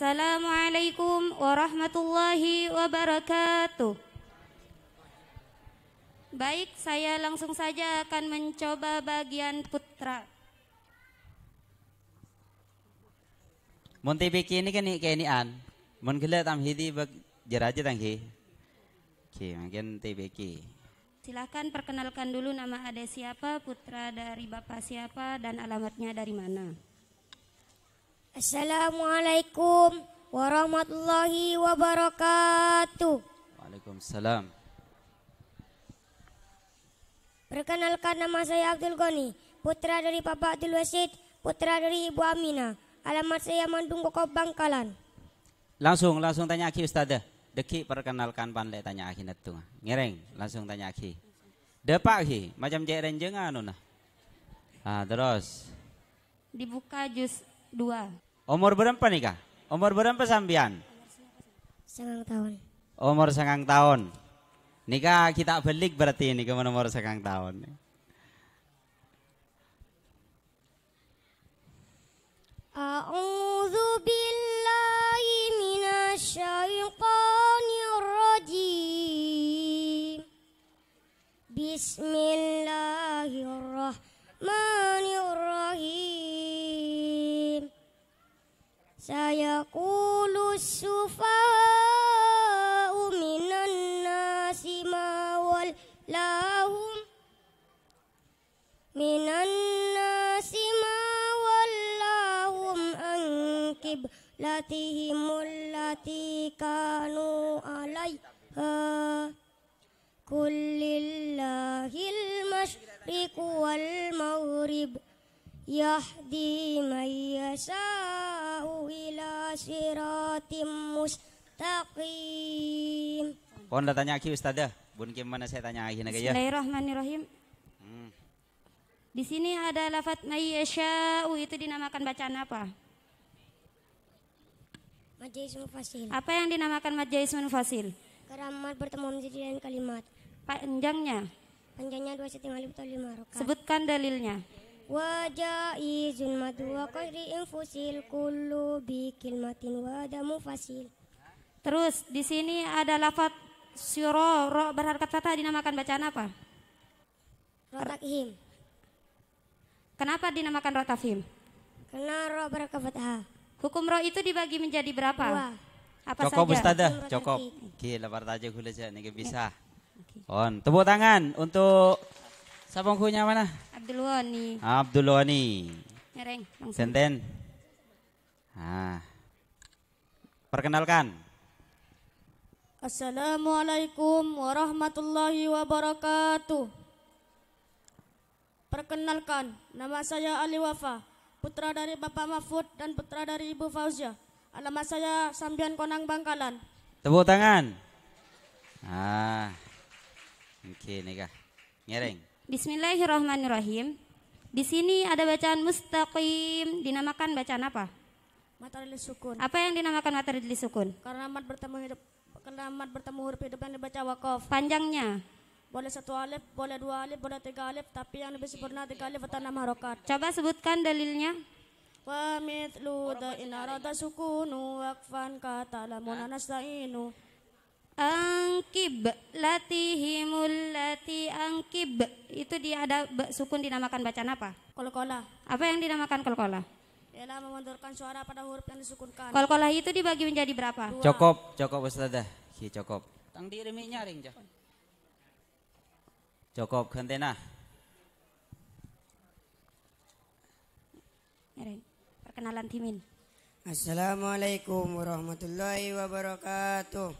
Assalamualaikum warahmatullahi wabarakatuh. Baik, saya langsung saja akan mencoba bagian putra. Monti ini kan ini ini an. Mon gila tamhidi bag jeraja tangki. Oke, mungkin TBK. Silakan perkenalkan dulu nama ada siapa, putra dari bapak siapa, dan alamatnya dari mana. Assalamualaikum warahmatullahi wabarakatuh. Waalaikumsalam. Perkenalkan nama saya Abdul Goni, putra dari Bapak Abdul Wasid, putra dari Ibu Amina. Alamat saya Mandung Kokop Bangkalan. Langsung, langsung tanya Aki Ustazah. Deki perkenalkan pandai tanya Aki netung. Ngereng, langsung tanya Aki. Depak Aki, macam cek renjengan nah. Ah, terus. Dibuka jus dua Umur berapa nih kak? Umur berapa sambian? Sengang tahun. Umur sengang tahun. Nika kita belik berarti ini ke umur sengang tahun. Uh, um, لهم من الناس ما ولاهم عن قبلتهم التي كانوا عليها قل لله المشرق والمغرب يهدي من يشاء إلى صراط مستقيم Kau dah tanya aki ustazah. Bun kim mana saya tanya aki naga ya. Bismillahirrahmanirrahim. Hmm. Di sini ada lafadz mayyasha'u itu dinamakan bacaan apa? Majais Munfasil. Apa yang dinamakan majais Munfasil? Keramat bertemu menjadi dan kalimat. Panjangnya? Panjangnya dua setengah lima atau lima rokat. Sebutkan dalilnya. Wajaizun madu wa infusil kullu bikil matin wadamu fasil. Terus di sini ada lafadz siro ro berharkat fathah dinamakan bacaan apa? Rotakhim. Kenapa dinamakan rotafim? Karena ro berharkat fatah. Hukum ro itu dibagi menjadi berapa? Dua. Apa cukup saja? Ustazah, cukup. Oke, lebar aja gula aja bisa. Ya. On, tepuk tangan untuk sabongkunya mana? Abdul Wani. Abdul Wani. Ngereng. Senten. Ah. Perkenalkan, Assalamualaikum warahmatullahi wabarakatuh. Perkenalkan, nama saya Ali Wafa, putra dari Bapak Mahfud dan putra dari Ibu Fauzia. Alamat saya Sambian Konang Bangkalan. Tepuk tangan. Ah. Oke, okay, nikah. nyereng. Bismillahirrahmanirrahim. Di sini ada bacaan mustaqim, dinamakan bacaan apa? Materi sukun. Apa yang dinamakan materi sukun? Karena mat bertemu hidup kelamat bertemu huruf hidup yang dibaca wakaf Panjangnya. Boleh satu alif, boleh dua alif, boleh tiga alif, tapi yang lebih sempurna tiga alif atau enam harokat. Coba sebutkan dalilnya. Wa mitlu da in arada sukunu waqfan katalamuna nasta'inu. Angkib latihimul lati angkib. Itu dia ada sukun dinamakan bacaan apa? Kolkola. Apa yang dinamakan kolkola? ialah memondorkan suara pada huruf yang disukunkan. Kalau kolah itu dibagi menjadi berapa? Dua. Cukup, cukup Ustazah. Ki iya, cukup. Tang dirimi nyaring ja. Cukup kentena. Nyaring. Perkenalan Timin. Assalamualaikum warahmatullahi wabarakatuh.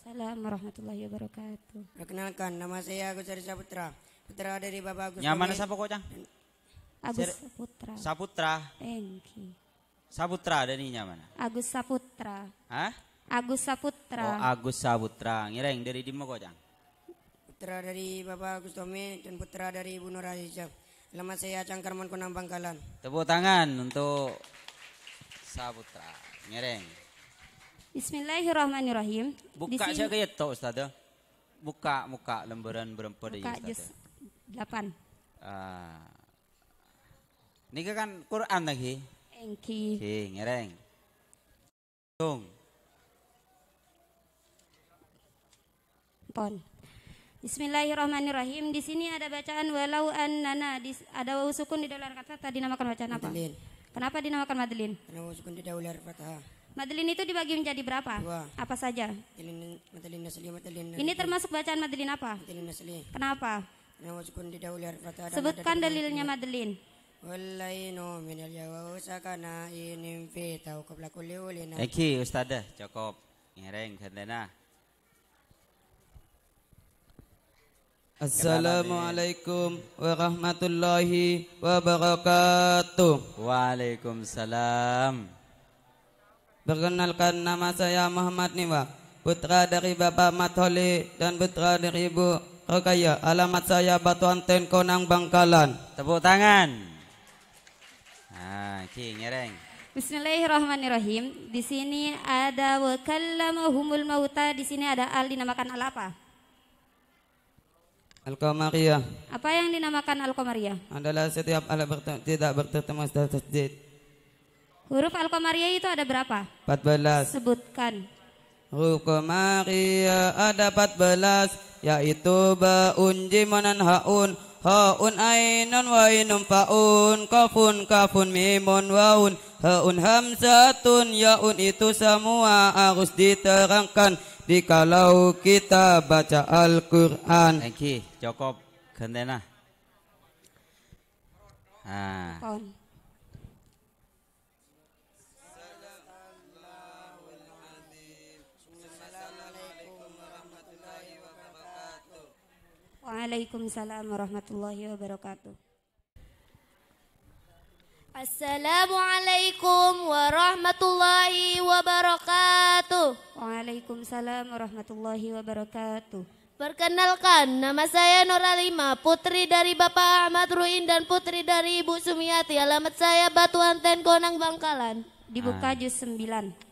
Assalamualaikum warahmatullahi wabarakatuh. Perkenalkan, nama saya Agus Arisa Putra. Putra dari Bapak Agus. Nyaman siapa kok, Cang? Agus Sir, Saputra. Saputra. Thank you. Saputra darinya mana? Agus Saputra. Hah? Agus Saputra. Oh, Agus Saputra. Ngireng dari di kok, Putra dari Bapak Agus Tommy dan putra dari Ibu Nur Azizah. Selamat saya Cangkarman Kunang Bangkalan. Tepuk tangan untuk Saputra. Ngireng. Bismillahirrahmanirrahim. Buka sini... saya itu Ustaz. Ya? Buka muka lembaran berempat Buka Ustaz. 8. Ya? Ah. Nika kan Quran lagi. Engki. Nggih, ngereng. Tung. Pon. Bismillahirrahmanirrahim. Di sini ada bacaan walau annana Dis, ada wawu sukun di dalam kata tadi dinamakan bacaan apa? Madlin. Kenapa dinamakan madlin? Karena wawu sukun di dalam kata. Madlin itu dibagi menjadi berapa? Dua. Apa saja? Madlin, madlin nasli, madlin. Ini termasuk bacaan madlin apa? Madlin nasli. Kenapa? Karena wawu sukun di daular fathah. Sebutkan dalilnya madlin. Wallainu minal jawa usakana inim fi tau qabla kulli Eki ustadah cukup. Ngereng gandana. Assalamualaikum warahmatullahi wabarakatuh. Waalaikumsalam. Perkenalkan nama saya Muhammad Niwa, putra dari Bapak Matholi dan putra dari Ibu Rokaya. Alamat saya Batuan Tenkonang Bangkalan. Tepuk tangan. Oke, ngereng. Bismillahirrahmanirrahim. Di sini ada wakala kallamahumul mauta. Di sini ada al dinamakan al apa? Al-Qamariyah. Apa yang dinamakan Al-Qamariyah? Adalah setiap al tidak bertemu setelah tasdid. Huruf Al-Qamariyah itu ada berapa? 14. Sebutkan. Huruf Qamariyah ada 14 yaitu baun jimanan haun هاء ainon وعين فاء kafun kafun mimun waun Haun hamzatun yaun itu semua harus diterangkan Dikalau kita baca Al-Quran Thank you, cukup Ah. Waalaikumsalam warahmatullahi wabarakatuh. Assalamualaikum warahmatullahi wabarakatuh. Waalaikumsalam warahmatullahi wabarakatuh. Perkenalkan, nama saya Lima, putri dari Bapak Ahmad Ruin dan putri dari Ibu Sumiati. Alamat saya Batu Anten Konang Bangkalan. Dibuka juz 9.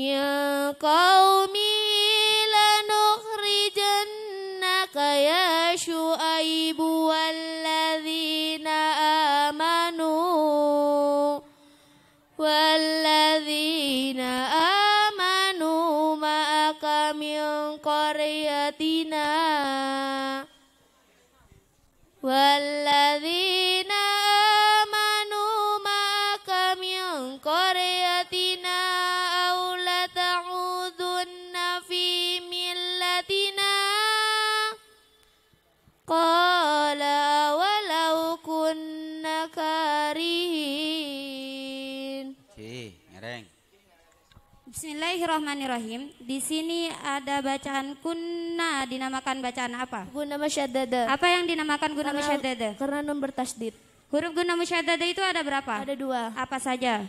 من قومه لنخرجنك يا شعيب والذين آمنوا والذين آمنوا معك من قريتنا والذين آمنوا معك من قريتنا Bismillahirrahmanirrahim. Di sini ada bacaan kunna dinamakan bacaan apa? Guna musyaddada. Apa yang dinamakan guna musyaddada? Karena nun bertasdid. Huruf guna musyaddada itu ada berapa? Ada dua. Apa saja?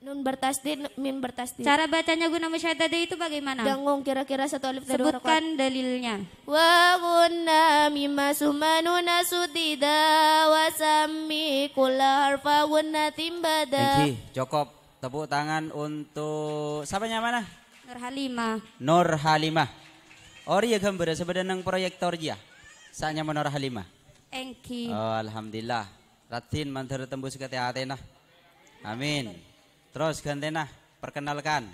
Nun bertasdid, mim bertasdid. Cara bacanya guna musyaddada itu bagaimana? Jangung kira-kira satu alif dari Sebutkan Sebutkan dalilnya. Wa gunna mimma sumanuna sutida wa sammi kula harfa gunna timbada. Thank you. Cukup. Tepuk tangan untuk siapanya mana? Nur Halimah. Nur Halimah. Ori oh, ya gambar sebenarnya proyektor ya. Saatnya Nur Halimah. Engki. Oh, alhamdulillah. Ratin mantar tembus ke Atena. Amin. Terus gantena perkenalkan.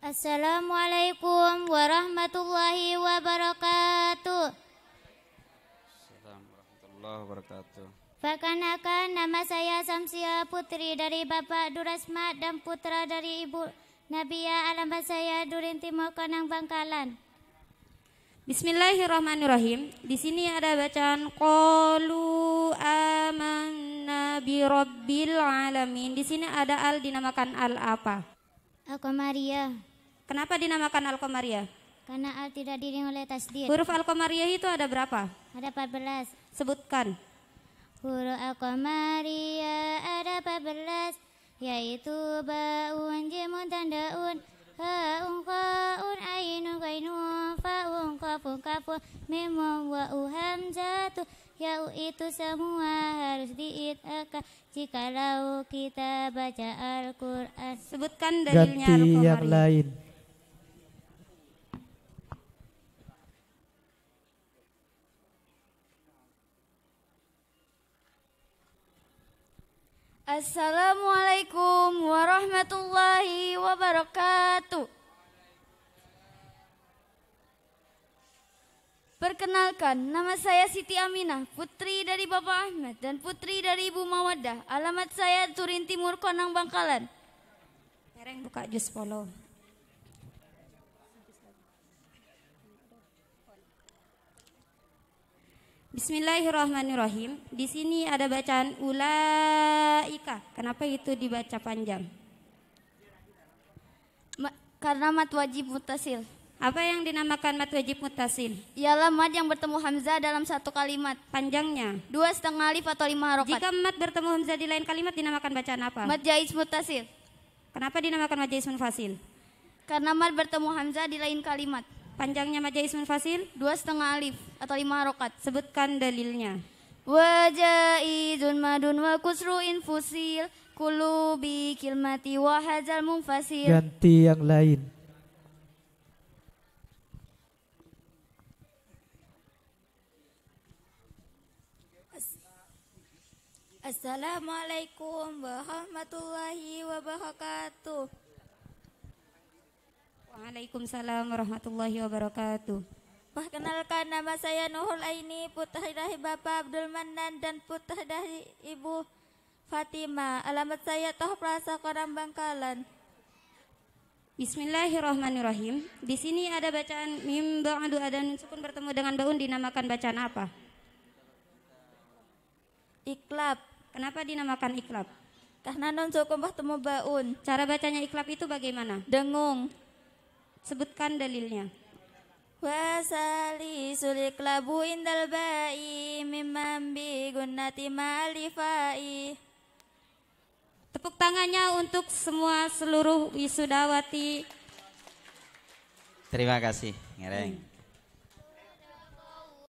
Assalamualaikum warahmatullahi wabarakatuh. Assalamualaikum warahmatullahi wabarakatuh. Perkenalkan akan nama saya Samsia putri dari Bapak Durasma dan putra dari Ibu Nabiya alamat saya Durin Timur Kanang Bangkalan. Bismillahirrahmanirrahim. Di sini ada bacaan qalu amanna bi rabbil alamin. Di sini ada al dinamakan al apa? Al-Qamariyah. Kenapa dinamakan al-Qamariyah? Karena al tidak diri oleh tasdir. Huruf al-Qamariyah itu ada berapa? Ada empat belas. Sebutkan huruf akomaria ya ada 14 yaitu baun jimun tandaun haun kaun ainun kainun faun kafun kafun mimun wau hamzatu yau itu semua harus jika jikalau kita baca Al-Quran sebutkan dalilnya Ganti yang lain Assalamualaikum warahmatullahi wabarakatuh. Perkenalkan, nama saya Siti Aminah, putri dari Bapak Ahmad dan putri dari Ibu Mawadah. Alamat saya Turin Timur, Konang Bangkalan. Tereng buka jus polo. Bismillahirrahmanirrahim. Di sini ada bacaan ulaika. Kenapa itu dibaca panjang? Ma karena mat wajib mutasil. Apa yang dinamakan mat wajib mutasil? Ialah mat yang bertemu hamzah dalam satu kalimat. Panjangnya? Dua setengah alif atau lima harokat. Jika mat bertemu hamzah di lain kalimat dinamakan bacaan apa? Mat jais mutasil. Kenapa dinamakan mat jais munfasil? Karena mat bertemu hamzah di lain kalimat. Panjangnya majelis munfasil? Dua setengah alif atau lima rokat. Sebutkan dalilnya. Wajaizun madun wa kusru infusil kulubi kilmati wahajal munfasil. Ganti yang lain. Assalamualaikum warahmatullahi wabarakatuh. Waalaikumsalam warahmatullahi wabarakatuh. Perkenalkan nama saya Nuhul Aini, putra dari Bapak Abdul Manan dan putra dari Ibu Fatima. Alamat saya Toh Plaza Korang Bangkalan. Bismillahirrahmanirrahim. Di sini ada bacaan mim ba'du adan sukun bertemu dengan baun dinamakan bacaan apa? Iklab. Kenapa dinamakan iklab? Karena non sukun bertemu baun. Cara bacanya iklab itu bagaimana? Dengung. Sebutkan dalilnya. Wasali sulik labu indal bayi mimam bi gunnati Tepuk tangannya untuk semua seluruh wisudawati. Terima kasih, Ngereng. Hmm.